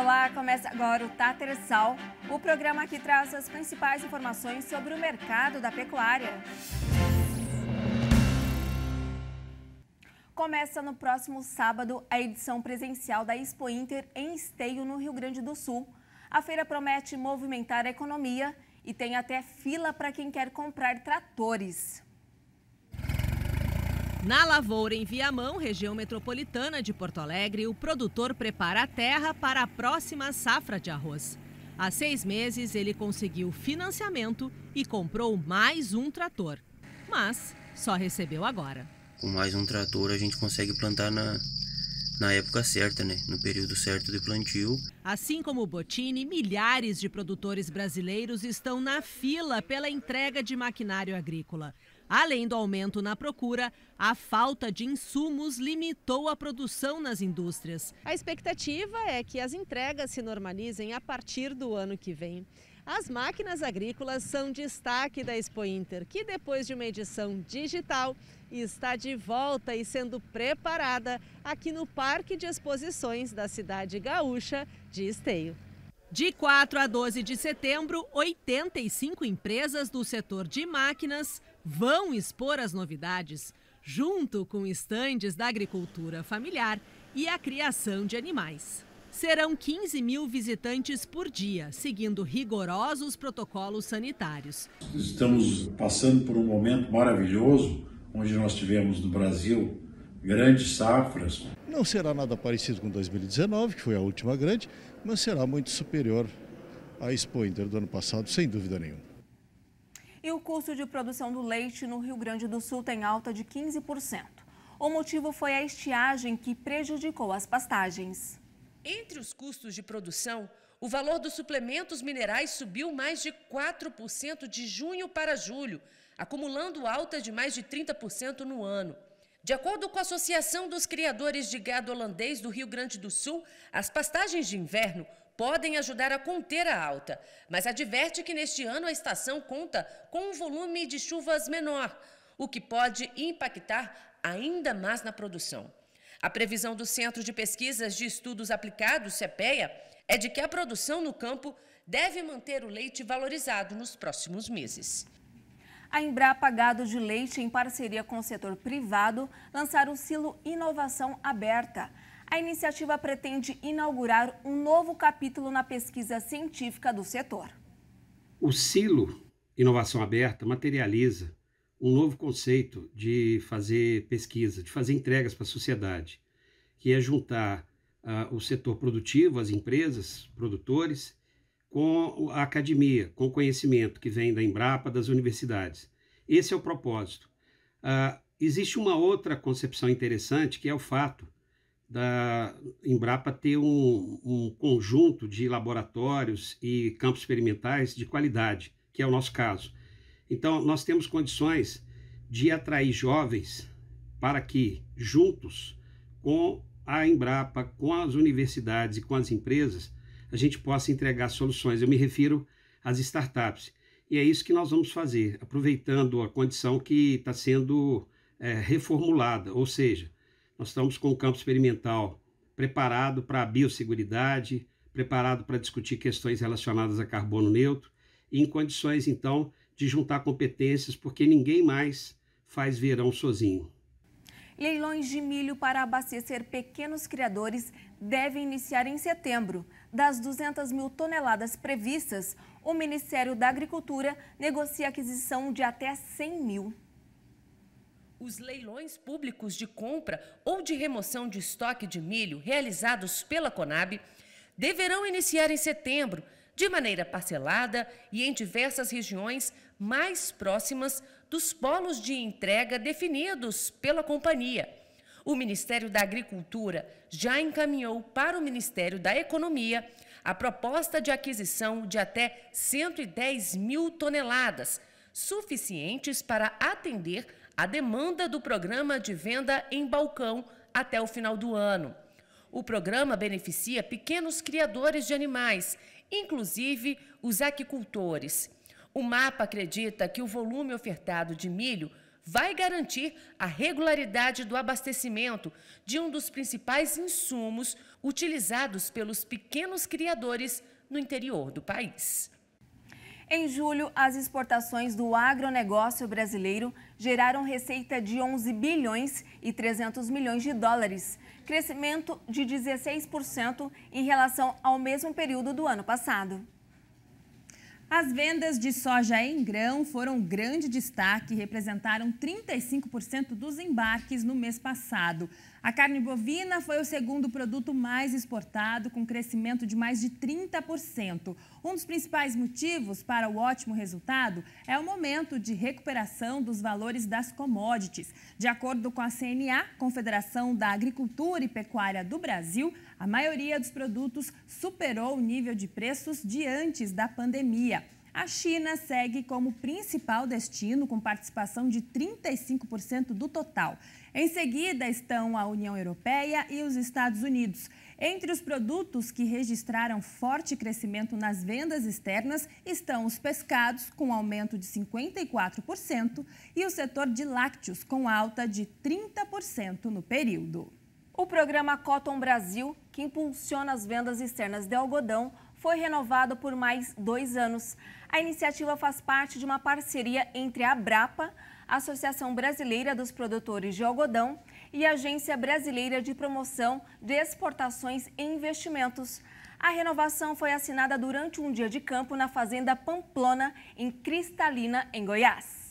Olá, começa agora o Tatersal, o programa que traz as principais informações sobre o mercado da pecuária. Começa no próximo sábado a edição presencial da Expo Inter em Esteio, no Rio Grande do Sul. A feira promete movimentar a economia e tem até fila para quem quer comprar tratores. Na lavoura em Viamão, região metropolitana de Porto Alegre, o produtor prepara a terra para a próxima safra de arroz. Há seis meses, ele conseguiu financiamento e comprou mais um trator. Mas só recebeu agora. Com mais um trator, a gente consegue plantar na, na época certa, né? no período certo de plantio. Assim como o Botini, milhares de produtores brasileiros estão na fila pela entrega de maquinário agrícola. Além do aumento na procura, a falta de insumos limitou a produção nas indústrias. A expectativa é que as entregas se normalizem a partir do ano que vem. As máquinas agrícolas são destaque da Expo Inter, que depois de uma edição digital está de volta e sendo preparada aqui no Parque de Exposições da cidade gaúcha de Esteio. De 4 a 12 de setembro, 85 empresas do setor de máquinas vão expor as novidades, junto com estandes da agricultura familiar e a criação de animais. Serão 15 mil visitantes por dia, seguindo rigorosos protocolos sanitários. Estamos passando por um momento maravilhoso, onde nós tivemos no Brasil grandes safras. Não será nada parecido com 2019, que foi a última grande, mas será muito superior à Expo Inter do ano passado, sem dúvida nenhuma. E o custo de produção do leite no Rio Grande do Sul tem alta de 15%. O motivo foi a estiagem que prejudicou as pastagens. Entre os custos de produção, o valor dos suplementos minerais subiu mais de 4% de junho para julho, acumulando alta de mais de 30% no ano. De acordo com a Associação dos Criadores de Gado Holandês do Rio Grande do Sul, as pastagens de inverno podem ajudar a conter a alta, mas adverte que neste ano a estação conta com um volume de chuvas menor, o que pode impactar ainda mais na produção. A previsão do Centro de Pesquisas de Estudos Aplicados, CEPEA, é de que a produção no campo deve manter o leite valorizado nos próximos meses. A Embrapa Gado de Leite, em parceria com o setor privado, lançaram o silo Inovação Aberta. A iniciativa pretende inaugurar um novo capítulo na pesquisa científica do setor. O silo Inovação Aberta materializa um novo conceito de fazer pesquisa, de fazer entregas para a sociedade, que é juntar uh, o setor produtivo, as empresas, produtores com a academia, com o conhecimento que vem da Embrapa, das universidades. Esse é o propósito. Uh, existe uma outra concepção interessante, que é o fato da Embrapa ter um, um, conjunto de laboratórios e campos experimentais de qualidade, que é o nosso caso. Então, nós temos condições de atrair jovens para que, juntos com a Embrapa, com as universidades e com as empresas, a gente possa entregar soluções. Eu me refiro às startups. E é isso que nós vamos fazer, aproveitando a condição que está sendo é, reformulada, ou seja, nós estamos com o campo experimental preparado para a biosseguridade, preparado para discutir questões relacionadas a carbono neutro, e em condições, então, de juntar competências, porque ninguém mais faz verão sozinho. Leilões de milho para abastecer pequenos criadores devem iniciar em setembro. Das 200 mil toneladas previstas, o Ministério da Agricultura negocia aquisição de até 100 mil. Os leilões públicos de compra ou de remoção de estoque de milho realizados pela Conab deverão iniciar em setembro, de maneira parcelada e em diversas regiões mais próximas dos polos de entrega definidos pela companhia. O Ministério da Agricultura já encaminhou para o Ministério da Economia a proposta de aquisição de até 110 mil toneladas, suficientes para atender a demanda do programa de venda em balcão até o final do ano. O programa beneficia pequenos criadores de animais, inclusive os aquicultores. O mapa acredita que o volume ofertado de milho vai garantir a regularidade do abastecimento de um dos principais insumos utilizados pelos pequenos criadores no interior do país. Em julho, as exportações do agronegócio brasileiro geraram receita de 11 bilhões e 300 milhões de dólares, crescimento de 16% em relação ao mesmo período do ano passado. As vendas de soja em grão foram um grande destaque e representaram 35% dos embarques no mês passado. A carne bovina foi o segundo produto mais exportado, com crescimento de mais de 30%. Um dos principais motivos para o ótimo resultado é o momento de recuperação dos valores das commodities. De acordo com a CNA, Confederação da Agricultura e Pecuária do Brasil, a maioria dos produtos superou o nível de preços de antes da pandemia. A China segue como principal destino, com participação de 35% do total. Em seguida estão a União Europeia e os Estados Unidos. Entre os produtos que registraram forte crescimento nas vendas externas estão os pescados, com aumento de 54%, e o setor de lácteos, com alta de 30% no período. O programa Cotton Brasil, que impulsiona as vendas externas de algodão, foi renovado por mais dois anos. A iniciativa faz parte de uma parceria entre a Brapa, Associação Brasileira dos Produtores de Algodão e Agência Brasileira de Promoção de Exportações e Investimentos. A renovação foi assinada durante um dia de campo na Fazenda Pamplona, em Cristalina, em Goiás.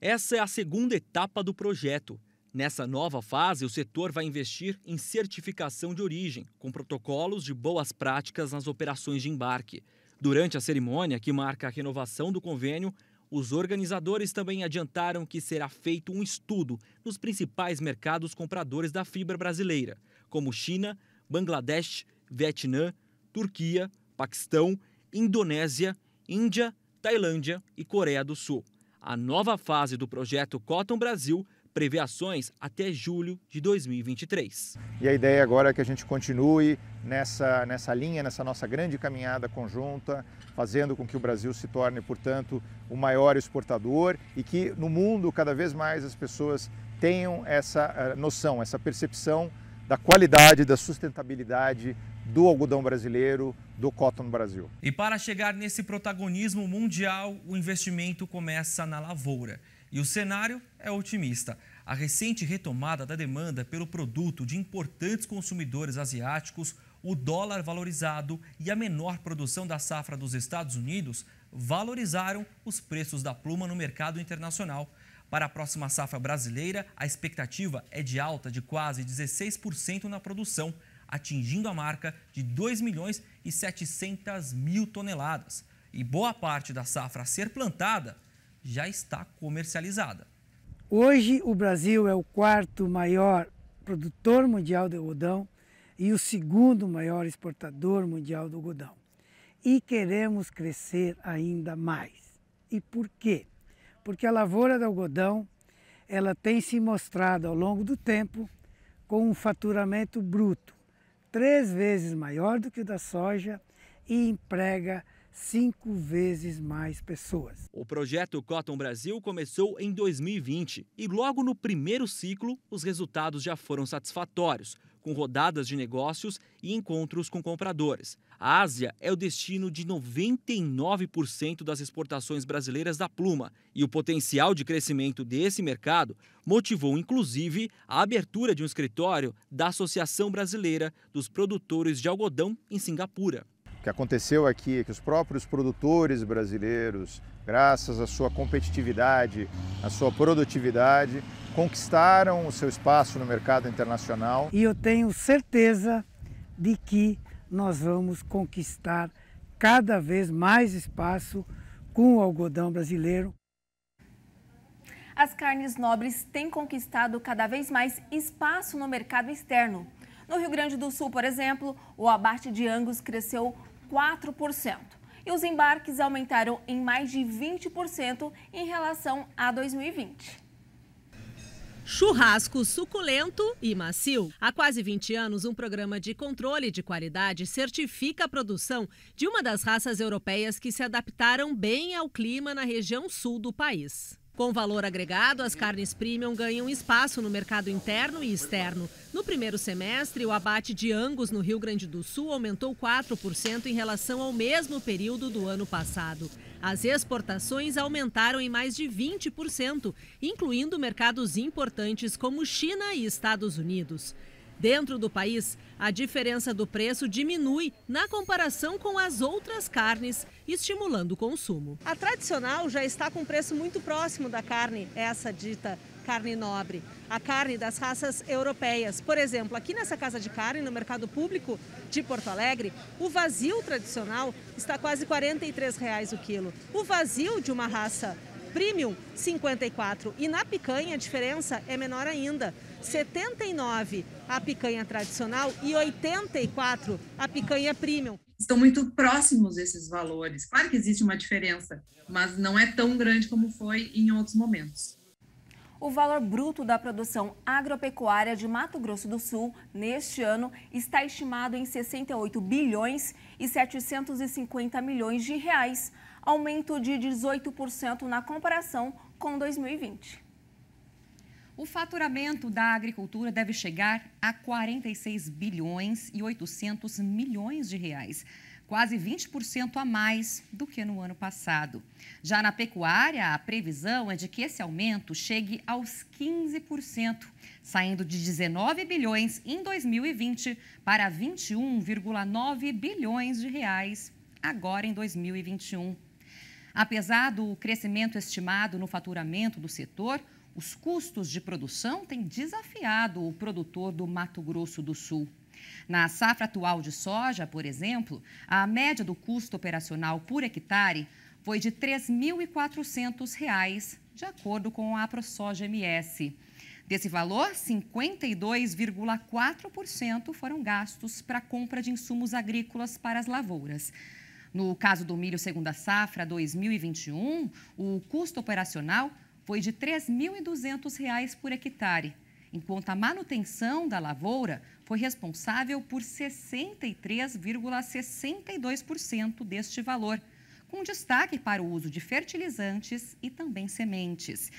Essa é a segunda etapa do projeto. Nessa nova fase, o setor vai investir em certificação de origem, com protocolos de boas práticas nas operações de embarque. Durante a cerimônia, que marca a renovação do convênio, os organizadores também adiantaram que será feito um estudo nos principais mercados compradores da fibra brasileira, como China, Bangladesh, Vietnã, Turquia, Paquistão, Indonésia, Índia, Tailândia e Coreia do Sul. A nova fase do projeto Cotton Brasil prevê ações até julho de 2023. E a ideia agora é que a gente continue nessa, nessa linha, nessa nossa grande caminhada conjunta, fazendo com que o Brasil se torne, portanto, o maior exportador e que no mundo cada vez mais as pessoas tenham essa eh, noção, essa percepção da qualidade, da sustentabilidade do algodão brasileiro, do cotton Brasil. E para chegar nesse protagonismo mundial, o investimento começa na lavoura. E o cenário é otimista. A recente retomada da demanda pelo produto de importantes consumidores asiáticos, o dólar valorizado e a menor produção da safra dos Estados Unidos valorizaram os preços da pluma no mercado internacional. Para a próxima safra brasileira, a expectativa é de alta de quase 16% na produção, atingindo a marca de 2 milhões e 700 mil toneladas. E boa parte da safra a ser plantada já está comercializada. Hoje, o Brasil é o quarto maior produtor mundial de algodão e o segundo maior exportador mundial do algodão. E queremos crescer ainda mais. E por quê? Porque a lavoura do algodão ela tem se mostrado ao longo do tempo com um faturamento bruto três vezes maior do que o da soja e emprega cinco vezes mais pessoas. O projeto Cotton Brasil começou em 2020 e logo no primeiro ciclo os resultados já foram satisfatórios, com rodadas de negócios e encontros com compradores. A Ásia é o destino de 99% das exportações brasileiras da pluma e o potencial de crescimento desse mercado motivou inclusive a abertura de um escritório da Associação Brasileira dos Produtores de Algodão em Singapura. O que aconteceu aqui é que os próprios produtores brasileiros, graças à sua competitividade, à sua produtividade, conquistaram o seu espaço no mercado internacional. E eu tenho certeza de que nós vamos conquistar cada vez mais espaço com o algodão brasileiro. As carnes nobres têm conquistado cada vez mais espaço no mercado externo. No Rio Grande do Sul, por exemplo, o abate de Angus cresceu 4%. E os embarques aumentaram em mais de 20% em relação a 2020. Churrasco suculento e macio. Há quase 20 anos, um programa de controle de qualidade certifica a produção de uma das raças europeias que se adaptaram bem ao clima na região sul do país. Com valor agregado, as carnes premium ganham espaço no mercado interno e externo. No primeiro semestre, o abate de Angus no Rio Grande do Sul aumentou 4% em relação ao mesmo período do ano passado. As exportações aumentaram em mais de 20%, incluindo mercados importantes como China e Estados Unidos. Dentro do país, a diferença do preço diminui na comparação com as outras carnes, estimulando o consumo. A tradicional já está com preço muito próximo da carne, é essa dita carne nobre, a carne das raças europeias. Por exemplo, aqui nessa casa de carne, no mercado público de Porto Alegre, o vazio tradicional está quase R$ reais o quilo. O vazio de uma raça premium, 54. E na picanha a diferença é menor ainda. 79 a picanha tradicional e 84 a picanha premium. Estão muito próximos esses valores. Claro que existe uma diferença, mas não é tão grande como foi em outros momentos. O valor bruto da produção agropecuária de Mato Grosso do Sul neste ano está estimado em 68 bilhões e 750 milhões de reais, aumento de 18% na comparação com 2020. O faturamento da agricultura deve chegar a 46 bilhões e 800 milhões de reais, quase 20% a mais do que no ano passado. Já na pecuária, a previsão é de que esse aumento chegue aos 15%, saindo de 19 bilhões em 2020 para 21,9 bilhões de reais agora em 2021. Apesar do crescimento estimado no faturamento do setor, os custos de produção têm desafiado o produtor do Mato Grosso do Sul. Na safra atual de soja, por exemplo, a média do custo operacional por hectare foi de R$ 3.400, de acordo com a Prosoja MS. Desse valor, 52,4% foram gastos para a compra de insumos agrícolas para as lavouras. No caso do milho segunda safra 2021, o custo operacional foi de R$ 3.200 por hectare, enquanto a manutenção da lavoura foi responsável por 63,62% deste valor, com destaque para o uso de fertilizantes e também sementes.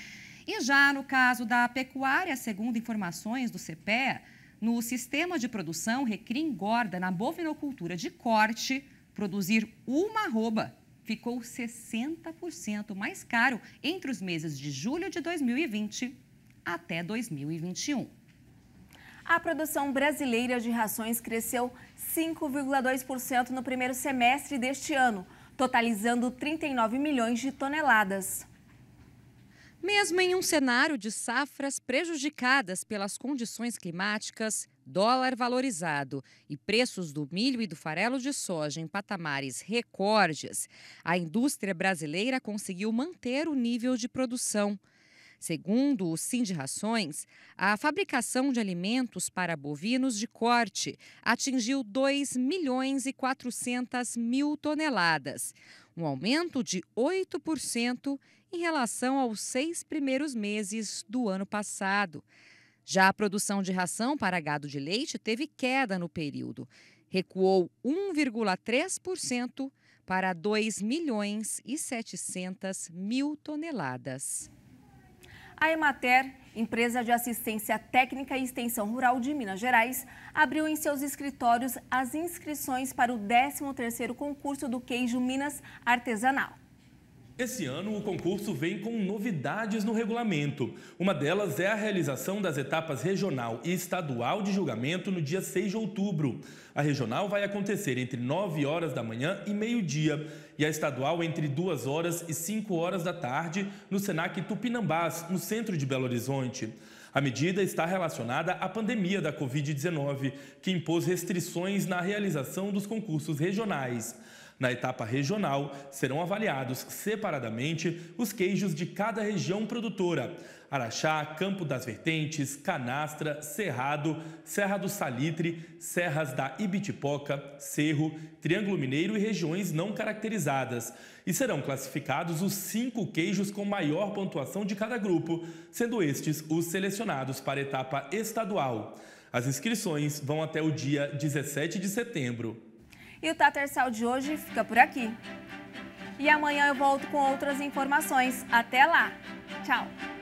E já no caso da pecuária, segundo informações do CPE, no sistema de produção, Recri engorda na bovinocultura de corte produzir uma arroba ficou 60% mais caro entre os meses de julho de 2020 até 2021. A produção brasileira de rações cresceu 5,2% no primeiro semestre deste ano, totalizando 39 milhões de toneladas. Mesmo em um cenário de safras prejudicadas pelas condições climáticas, dólar valorizado e preços do milho e do farelo de soja em patamares recordes, a indústria brasileira conseguiu manter o nível de produção. Segundo o Sim de Rações, a fabricação de alimentos para bovinos de corte atingiu 2 milhões e 400 mil toneladas, um aumento de 8% em relação aos seis primeiros meses do ano passado. Já a produção de ração para gado de leite teve queda no período, recuou 1,3% para 2 milhões e 700 mil toneladas. A Emater, empresa de assistência técnica e extensão rural de Minas Gerais, abriu em seus escritórios as inscrições para o 13º concurso do queijo Minas Artesanal. Esse ano, o concurso vem com novidades no regulamento. Uma delas é a realização das etapas regional e estadual de julgamento no dia 6 de outubro. A regional vai acontecer entre 9 horas da manhã e meio-dia, e a estadual entre 2 horas e 5 horas da tarde, no Senac Tupinambás, no centro de Belo Horizonte. A medida está relacionada à pandemia da Covid-19, que impôs restrições na realização dos concursos regionais. Na etapa regional, serão avaliados separadamente os queijos de cada região produtora: Araxá, Campo das Vertentes, Canastra, Cerrado, Serra do Salitre, Serras da Ibitipoca, Cerro, Triângulo Mineiro e regiões não caracterizadas. E serão classificados os cinco queijos com maior pontuação de cada grupo, sendo estes os selecionados para a etapa estadual. As inscrições vão até o dia 17 de setembro. E o Sal de hoje fica por aqui. E amanhã eu volto com outras informações. Até lá! Tchau!